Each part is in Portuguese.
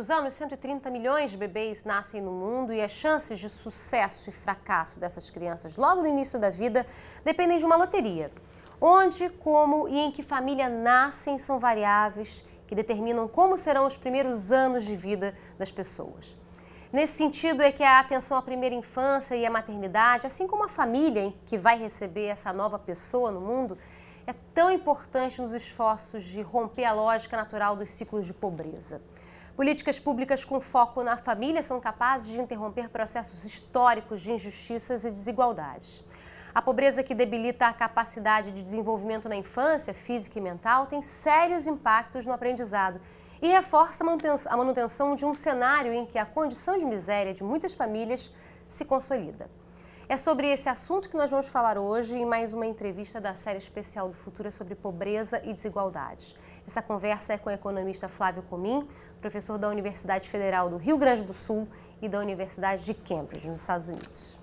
dos anos, 130 milhões de bebês nascem no mundo e as chances de sucesso e fracasso dessas crianças logo no início da vida dependem de uma loteria. Onde, como e em que família nascem são variáveis que determinam como serão os primeiros anos de vida das pessoas. Nesse sentido é que a atenção à primeira infância e à maternidade, assim como a família que vai receber essa nova pessoa no mundo, é tão importante nos esforços de romper a lógica natural dos ciclos de pobreza. Políticas públicas com foco na família são capazes de interromper processos históricos de injustiças e desigualdades. A pobreza que debilita a capacidade de desenvolvimento na infância, física e mental, tem sérios impactos no aprendizado e reforça a manutenção de um cenário em que a condição de miséria de muitas famílias se consolida. É sobre esse assunto que nós vamos falar hoje em mais uma entrevista da série especial do Futura é sobre pobreza e desigualdades. Essa conversa é com o economista Flávio Comim, professor da Universidade Federal do Rio Grande do Sul e da Universidade de Cambridge, nos Estados Unidos.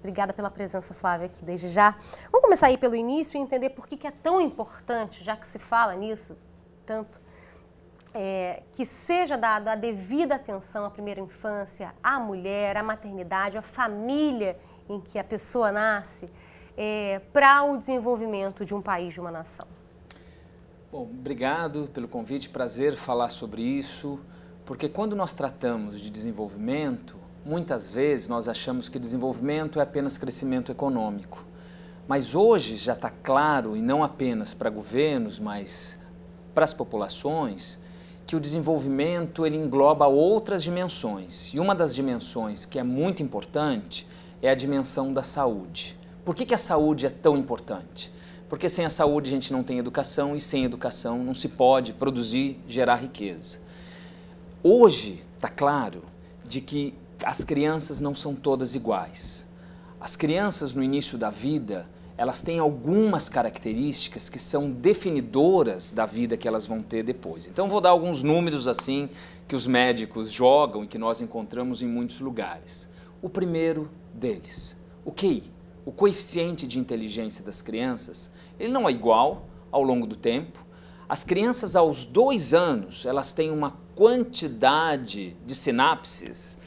Obrigada pela presença, Flávia, aqui desde já. Vamos começar aí pelo início e entender por que, que é tão importante, já que se fala nisso tanto, é, que seja dada a devida atenção à primeira infância, à mulher, à maternidade, à família em que a pessoa nasce, é, para o desenvolvimento de um país, de uma nação. Bom, obrigado pelo convite, prazer falar sobre isso, porque quando nós tratamos de desenvolvimento, muitas vezes nós achamos que desenvolvimento é apenas crescimento econômico. Mas hoje já está claro, e não apenas para governos, mas para as populações, que o desenvolvimento ele engloba outras dimensões. E uma das dimensões que é muito importante é a dimensão da saúde. Por que, que a saúde é tão importante? Porque sem a saúde a gente não tem educação e sem educação não se pode produzir, gerar riqueza. Hoje está claro de que as crianças não são todas iguais. As crianças no início da vida, elas têm algumas características que são definidoras da vida que elas vão ter depois. Então vou dar alguns números assim que os médicos jogam e que nós encontramos em muitos lugares. O primeiro deles, o QI o coeficiente de inteligência das crianças, ele não é igual ao longo do tempo. As crianças aos dois anos, elas têm uma quantidade de sinapses,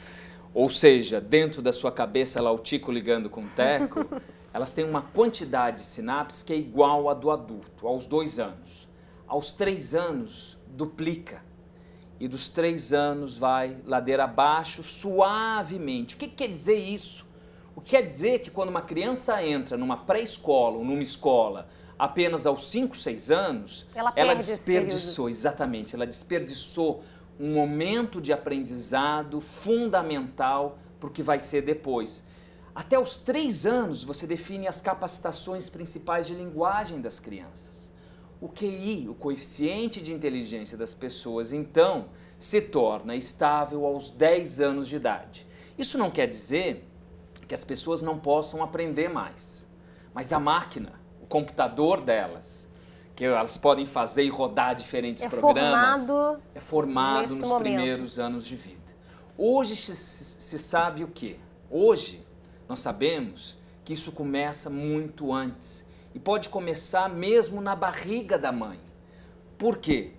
ou seja, dentro da sua cabeça, lá o tico ligando com o teco, elas têm uma quantidade de sinapses que é igual à do adulto, aos dois anos. Aos três anos, duplica. E dos três anos vai ladeira abaixo, suavemente. O que quer dizer isso? O que quer dizer que quando uma criança entra numa pré-escola ou numa escola apenas aos 5, 6 anos, ela, ela desperdiçou, exatamente, ela desperdiçou um momento de aprendizado fundamental para o que vai ser depois. Até os 3 anos você define as capacitações principais de linguagem das crianças. O QI, o coeficiente de inteligência das pessoas, então, se torna estável aos 10 anos de idade. Isso não quer dizer que as pessoas não possam aprender mais. Mas a máquina, o computador delas, que elas podem fazer e rodar diferentes é programas, formado é formado nos momento. primeiros anos de vida. Hoje se, se sabe o quê? Hoje nós sabemos que isso começa muito antes e pode começar mesmo na barriga da mãe. Por quê?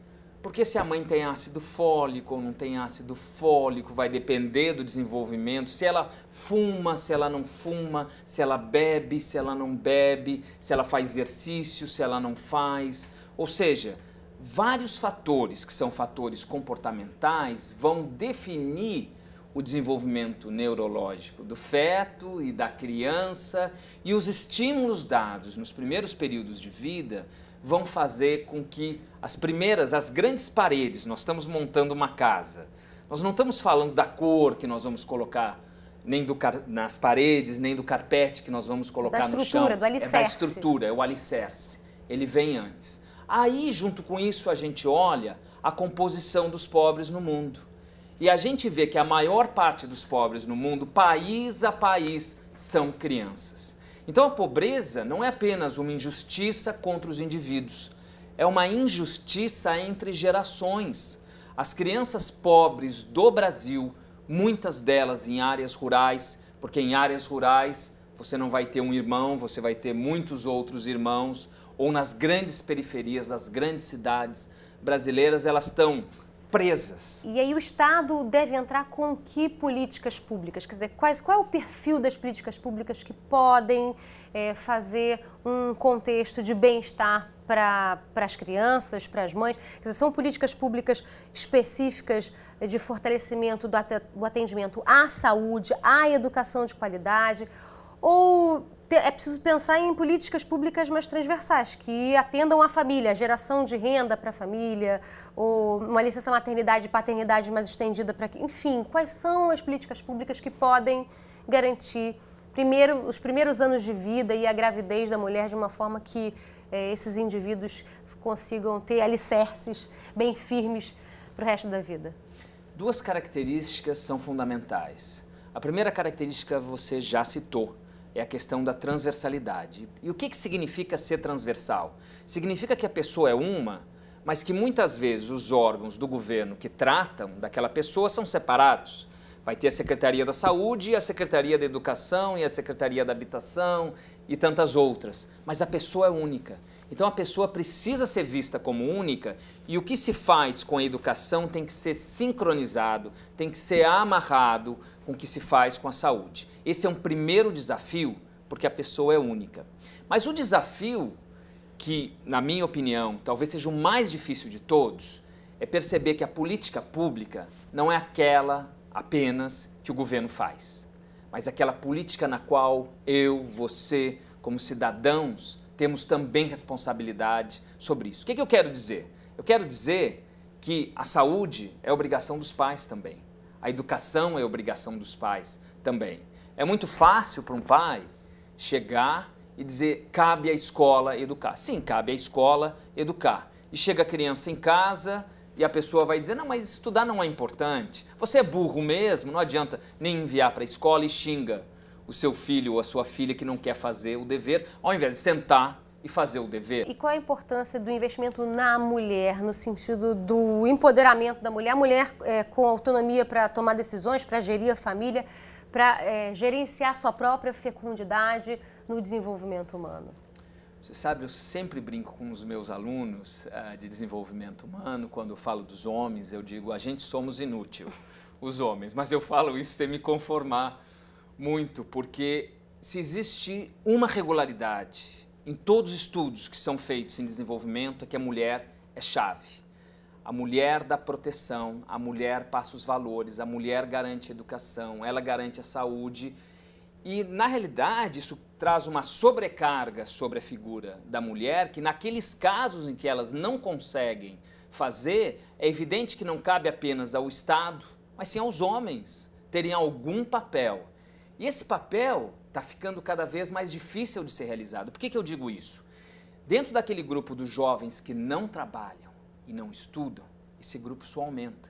Porque se a mãe tem ácido fólico ou não tem ácido fólico, vai depender do desenvolvimento, se ela fuma, se ela não fuma, se ela bebe, se ela não bebe, se ela faz exercício, se ela não faz. Ou seja, vários fatores que são fatores comportamentais vão definir o desenvolvimento neurológico do feto e da criança e os estímulos dados nos primeiros períodos de vida vão fazer com que as primeiras, as grandes paredes, nós estamos montando uma casa. Nós não estamos falando da cor que nós vamos colocar nem do nas paredes, nem do carpete que nós vamos colocar no chão. Da estrutura, do alicerce. É da estrutura, é o alicerce. Ele vem antes. Aí, junto com isso, a gente olha a composição dos pobres no mundo. E a gente vê que a maior parte dos pobres no mundo, país a país, são crianças. Então a pobreza não é apenas uma injustiça contra os indivíduos, é uma injustiça entre gerações. As crianças pobres do Brasil, muitas delas em áreas rurais, porque em áreas rurais você não vai ter um irmão, você vai ter muitos outros irmãos, ou nas grandes periferias das grandes cidades brasileiras, elas estão presas. E aí o Estado deve entrar com que políticas públicas? Quer dizer, quais, qual é o perfil das políticas públicas que podem é, fazer um contexto de bem-estar para as crianças, para as mães? Quer dizer, são políticas públicas específicas de fortalecimento do atendimento à saúde, à educação de qualidade? Ou é preciso pensar em políticas públicas mais transversais, que atendam a família, a geração de renda para a família, ou uma licença maternidade e paternidade mais estendida para... Enfim, quais são as políticas públicas que podem garantir primeiro, os primeiros anos de vida e a gravidez da mulher de uma forma que é, esses indivíduos consigam ter alicerces bem firmes para o resto da vida? Duas características são fundamentais. A primeira característica você já citou, é a questão da transversalidade. E o que, que significa ser transversal? Significa que a pessoa é uma, mas que muitas vezes os órgãos do governo que tratam daquela pessoa são separados. Vai ter a Secretaria da Saúde, a Secretaria da Educação e a Secretaria da Habitação e tantas outras. Mas a pessoa é única. Então a pessoa precisa ser vista como única e o que se faz com a educação tem que ser sincronizado, tem que ser amarrado com o que se faz com a saúde. Esse é um primeiro desafio, porque a pessoa é única. Mas o desafio que, na minha opinião, talvez seja o mais difícil de todos, é perceber que a política pública não é aquela apenas que o governo faz, mas aquela política na qual eu, você, como cidadãos, temos também responsabilidade sobre isso. O que, é que eu quero dizer? Eu quero dizer que a saúde é obrigação dos pais também. A educação é obrigação dos pais também. É muito fácil para um pai chegar e dizer cabe à escola educar. Sim, cabe à escola educar. E chega a criança em casa e a pessoa vai dizer: não, mas estudar não é importante. Você é burro mesmo, não adianta nem enviar para a escola e xinga o seu filho ou a sua filha que não quer fazer o dever, ao invés de sentar e fazer o dever. E qual a importância do investimento na mulher, no sentido do empoderamento da mulher? A mulher é, com autonomia para tomar decisões, para gerir a família, para é, gerenciar sua própria fecundidade no desenvolvimento humano? Você sabe, eu sempre brinco com os meus alunos uh, de desenvolvimento humano, quando eu falo dos homens, eu digo, a gente somos inútil, os homens, mas eu falo isso sem me conformar muito, porque se existe uma regularidade em todos os estudos que são feitos em desenvolvimento é que a mulher é chave. A mulher dá proteção, a mulher passa os valores, a mulher garante a educação, ela garante a saúde. E, na realidade, isso traz uma sobrecarga sobre a figura da mulher, que naqueles casos em que elas não conseguem fazer, é evidente que não cabe apenas ao Estado, mas sim aos homens terem algum papel e esse papel está ficando cada vez mais difícil de ser realizado. Por que, que eu digo isso? Dentro daquele grupo dos jovens que não trabalham e não estudam, esse grupo só aumenta.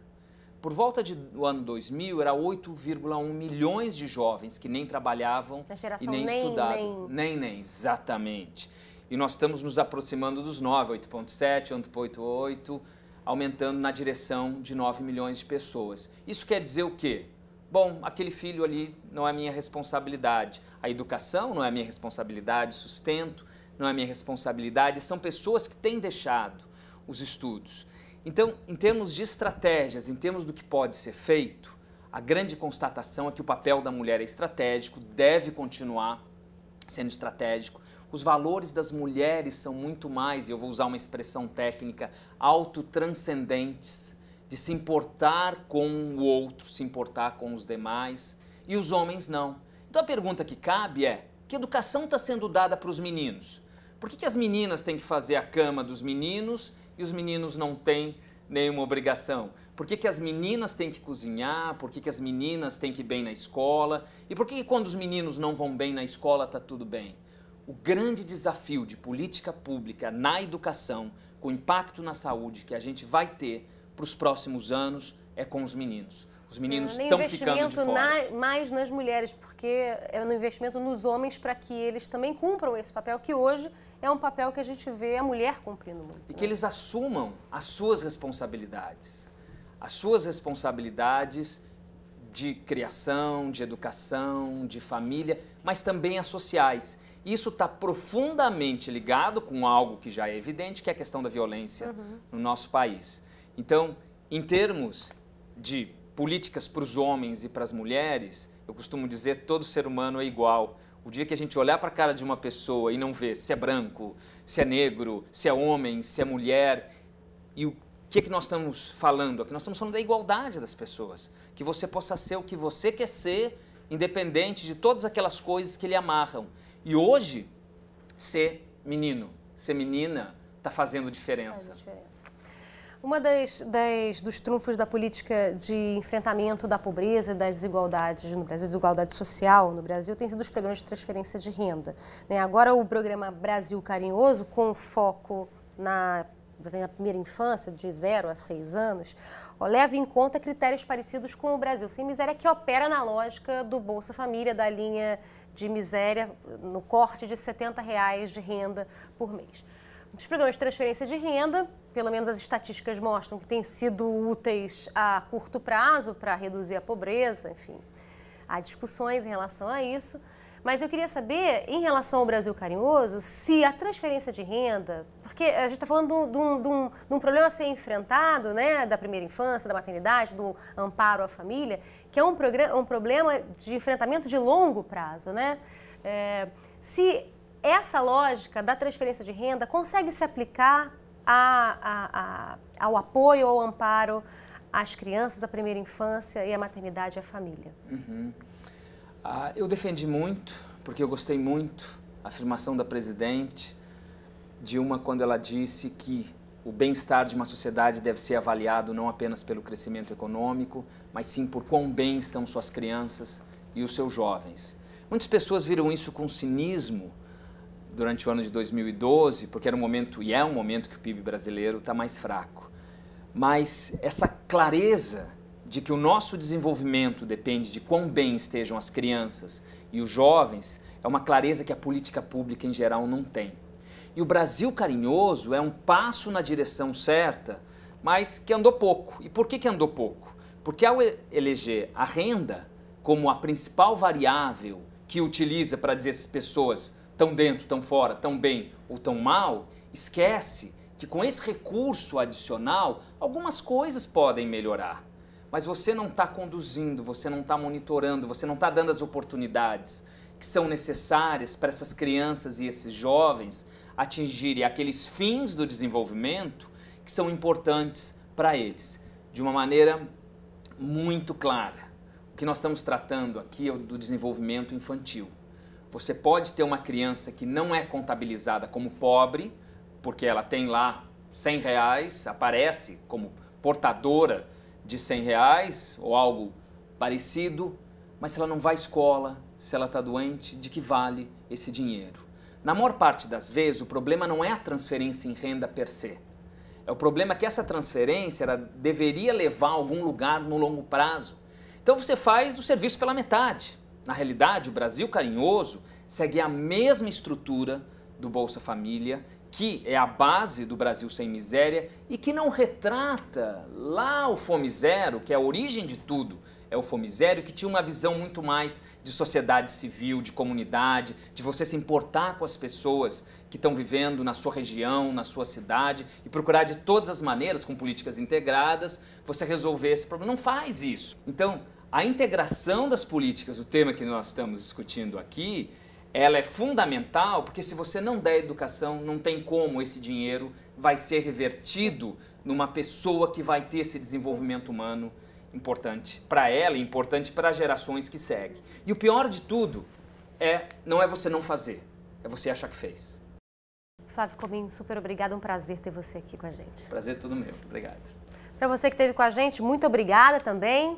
Por volta de, do ano 2000, era 8,1 milhões de jovens que nem trabalhavam e nem, nem estudavam. Nem. nem, nem, exatamente. E nós estamos nos aproximando dos 9, 8,7, 8,8, aumentando na direção de 9 milhões de pessoas. Isso quer dizer o quê? bom, aquele filho ali não é minha responsabilidade, a educação não é minha responsabilidade, sustento não é minha responsabilidade, são pessoas que têm deixado os estudos. Então, em termos de estratégias, em termos do que pode ser feito, a grande constatação é que o papel da mulher é estratégico, deve continuar sendo estratégico. Os valores das mulheres são muito mais, e eu vou usar uma expressão técnica, autotranscendentes de se importar com o outro, se importar com os demais, e os homens não. Então a pergunta que cabe é: que educação está sendo dada para os meninos? Por que, que as meninas têm que fazer a cama dos meninos e os meninos não têm nenhuma obrigação? Por que, que as meninas têm que cozinhar? Por que, que as meninas têm que ir bem na escola? E por que, que quando os meninos não vão bem na escola está tudo bem? O grande desafio de política pública na educação, com impacto na saúde que a gente vai ter para os próximos anos é com os meninos. Os meninos estão ah, ficando de fora. Na, mais nas mulheres, porque é no investimento nos homens para que eles também cumpram esse papel que hoje é um papel que a gente vê a mulher cumprindo muito. E né? que eles assumam as suas responsabilidades. As suas responsabilidades de criação, de educação, de família, mas também as sociais. Isso está profundamente ligado com algo que já é evidente, que é a questão da violência uhum. no nosso país. Então, em termos de políticas para os homens e para as mulheres, eu costumo dizer todo ser humano é igual. O dia que a gente olhar para a cara de uma pessoa e não ver se é branco, se é negro, se é homem, se é mulher, e o que, é que nós estamos falando aqui? Nós estamos falando da igualdade das pessoas. Que você possa ser o que você quer ser, independente de todas aquelas coisas que lhe amarram. E hoje, ser menino, ser menina, está fazendo diferença. Faz diferença. Uma das, das, dos trunfos da política de enfrentamento da pobreza e das desigualdades no Brasil, desigualdade social no Brasil, tem sido os programas de transferência de renda. Né? Agora o programa Brasil Carinhoso, com foco na na primeira infância, de 0 a 6 anos, ó, leva em conta critérios parecidos com o Brasil Sem Miséria, que opera na lógica do Bolsa Família, da linha de miséria, no corte de R$ 70 reais de renda por mês. Os programas de transferência de renda, pelo menos as estatísticas mostram que têm sido úteis a curto prazo para reduzir a pobreza, enfim, há discussões em relação a isso. Mas eu queria saber, em relação ao Brasil Carinhoso, se a transferência de renda, porque a gente está falando de um, de, um, de um, problema a ser enfrentado, né, da primeira infância, da maternidade, do amparo à família, que é um, um problema de enfrentamento de longo prazo, né? É, se essa lógica da transferência de renda consegue se aplicar a, a, a, ao apoio ou amparo às crianças, à primeira infância e à maternidade e à família? Uhum. Ah, eu defendi muito, porque eu gostei muito, a afirmação da presidente Dilma quando ela disse que o bem-estar de uma sociedade deve ser avaliado não apenas pelo crescimento econômico, mas sim por quão bem estão suas crianças e os seus jovens. Muitas pessoas viram isso com cinismo, durante o ano de 2012, porque era um momento, e é um momento que o PIB brasileiro está mais fraco. Mas essa clareza de que o nosso desenvolvimento depende de quão bem estejam as crianças e os jovens é uma clareza que a política pública em geral não tem. E o Brasil carinhoso é um passo na direção certa, mas que andou pouco. E por que, que andou pouco? Porque ao eleger a renda como a principal variável que utiliza para dizer às pessoas tão dentro, tão fora, tão bem ou tão mal, esquece que com esse recurso adicional, algumas coisas podem melhorar. Mas você não está conduzindo, você não está monitorando, você não está dando as oportunidades que são necessárias para essas crianças e esses jovens atingirem aqueles fins do desenvolvimento que são importantes para eles, de uma maneira muito clara. O que nós estamos tratando aqui é o do desenvolvimento infantil. Você pode ter uma criança que não é contabilizada como pobre, porque ela tem lá 100 reais, aparece como portadora de 100 reais ou algo parecido, mas se ela não vai à escola, se ela está doente, de que vale esse dinheiro? Na maior parte das vezes, o problema não é a transferência em renda per se. É o problema que essa transferência ela deveria levar a algum lugar no longo prazo. Então você faz o serviço pela metade. Na realidade, o Brasil Carinhoso segue a mesma estrutura do Bolsa Família, que é a base do Brasil Sem Miséria e que não retrata lá o Fome Zero, que é a origem de tudo. É o Fome Zero, que tinha uma visão muito mais de sociedade civil, de comunidade, de você se importar com as pessoas que estão vivendo na sua região, na sua cidade e procurar de todas as maneiras, com políticas integradas, você resolver esse problema. Não faz isso. Então, a integração das políticas, o tema que nós estamos discutindo aqui, ela é fundamental porque se você não der educação, não tem como esse dinheiro vai ser revertido numa pessoa que vai ter esse desenvolvimento humano importante para ela, importante para as gerações que seguem. E o pior de tudo é não é você não fazer, é você achar que fez. Flávio Comim, super obrigado, um prazer ter você aqui com a gente. Prazer é todo meu, obrigado. Para você que esteve com a gente, muito obrigada também.